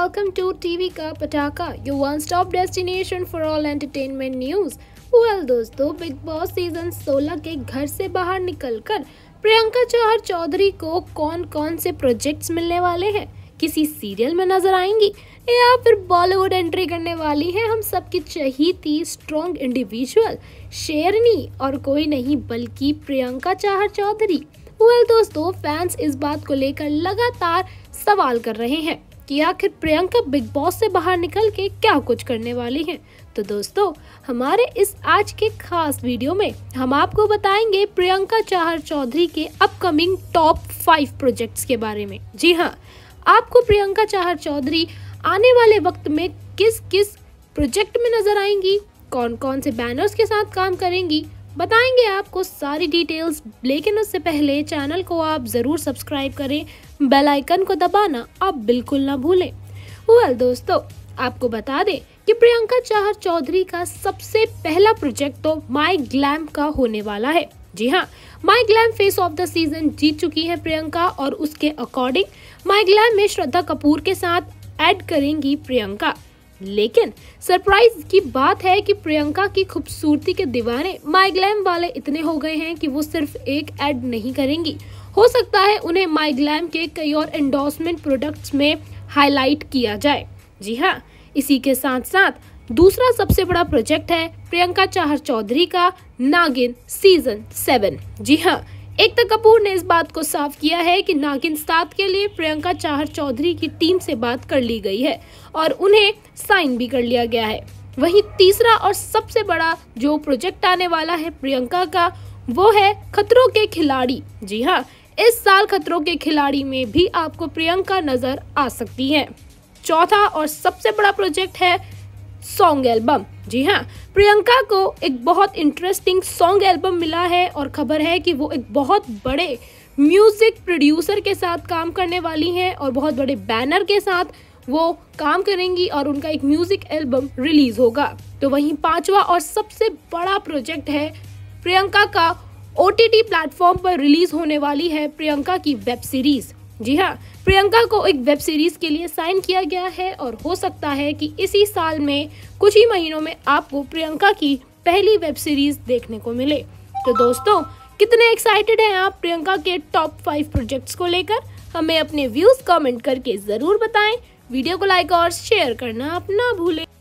welcome to TV का पटाखा your one stop destination for all entertainment news. Well दोस्तों Bigg Boss season 16 के घर से बाहर निकलकर प्रियंका चौहर चौधरी को कौन कौन से प्रोजेक्ट्स मिलने वाले हैं किसी सीरियल में नजर आएंगी या फिर बॉलीवुड एंट्री करने वाली है हम सबकी चहीती स्ट्रॉन्ग इंडिविजुअल शेरनी और कोई नहीं बल्कि प्रियंका चाहर चौधरी वेल well, दोस्तों फैंस इस बात को लेकर लगातार सवाल कर रहे हैं कि आखिर प्रियंका बिग बॉस से बाहर निकल के क्या कुछ करने वाली हैं। तो दोस्तों हमारे इस आज के खास वीडियो में हम आपको बताएंगे प्रियंका चाहर चौधरी के अपकमिंग टॉप फाइव प्रोजेक्ट्स के बारे में जी हाँ आपको प्रियंका चाहर चौधरी आने वाले वक्त में किस किस प्रोजेक्ट में नजर आएंगी कौन कौन से बैनर्स के साथ काम करेंगी बताएंगे आपको सारी डिटेल्स लेकिन उससे पहले चैनल को आप ज़रूर सब्सक्राइब करें बेल आइकन को दबाना आप बिल्कुल ना भूलें वेल दोस्तों आपको बता दें कि प्रियंका चाहर चौधरी का सबसे पहला प्रोजेक्ट तो माई ग्लैम का होने वाला है जी हाँ my glam face of the season जीत चुकी है प्रियंका और उसके अकॉर्डिंग माई ग्लैम में श्रद्धा कपूर के साथ एड करेंगी प्रियंका लेकिन सरप्राइज की बात है कि प्रियंका की खूबसूरती के दीवाने माइग्लैम वाले इतने हो गए हैं कि वो सिर्फ एक एड नहीं करेंगी हो सकता है उन्हें माइग्लैम के कई और एंडोर्समेंट प्रोडक्ट्स में हाईलाइट किया जाए जी हाँ इसी के साथ साथ दूसरा सबसे बड़ा प्रोजेक्ट है प्रियंका चाहर चौधरी का नागिन सीजन सेवन जी हाँ एकता कपूर ने इस बात को साफ किया है कि नागिन सात के लिए प्रियंका चाहर चौधरी की टीम से बात कर ली गई है और उन्हें साइन भी कर लिया गया है वहीं तीसरा और सबसे बड़ा जो प्रोजेक्ट आने वाला है प्रियंका का वो है खतरों के खिलाड़ी जी हाँ इस साल खतरों के खिलाड़ी में भी आपको प्रियंका नजर आ सकती है चौथा और सबसे बड़ा प्रोजेक्ट है सॉन्ग एल्बम जी हाँ प्रियंका को एक बहुत इंटरेस्टिंग सॉन्ग एल्बम मिला है और खबर है कि वो एक बहुत बड़े म्यूजिक प्रोड्यूसर के साथ काम करने वाली हैं और बहुत बड़े बैनर के साथ वो काम करेंगी और उनका एक म्यूजिक एल्बम रिलीज होगा तो वहीं पांचवा और सबसे बड़ा प्रोजेक्ट है प्रियंका का ओ टी प्लेटफॉर्म पर रिलीज होने वाली है प्रियंका की वेब सीरीज जी हाँ प्रियंका को एक वेब सीरीज के लिए साइन किया गया है और हो सकता है कि इसी साल में कुछ ही महीनों में आपको प्रियंका की पहली वेब सीरीज देखने को मिले तो दोस्तों कितने एक्साइटेड हैं आप प्रियंका के टॉप फाइव प्रोजेक्ट्स को लेकर हमें अपने व्यूज कमेंट करके जरूर बताएं वीडियो को लाइक और शेयर करना आप ना भूलें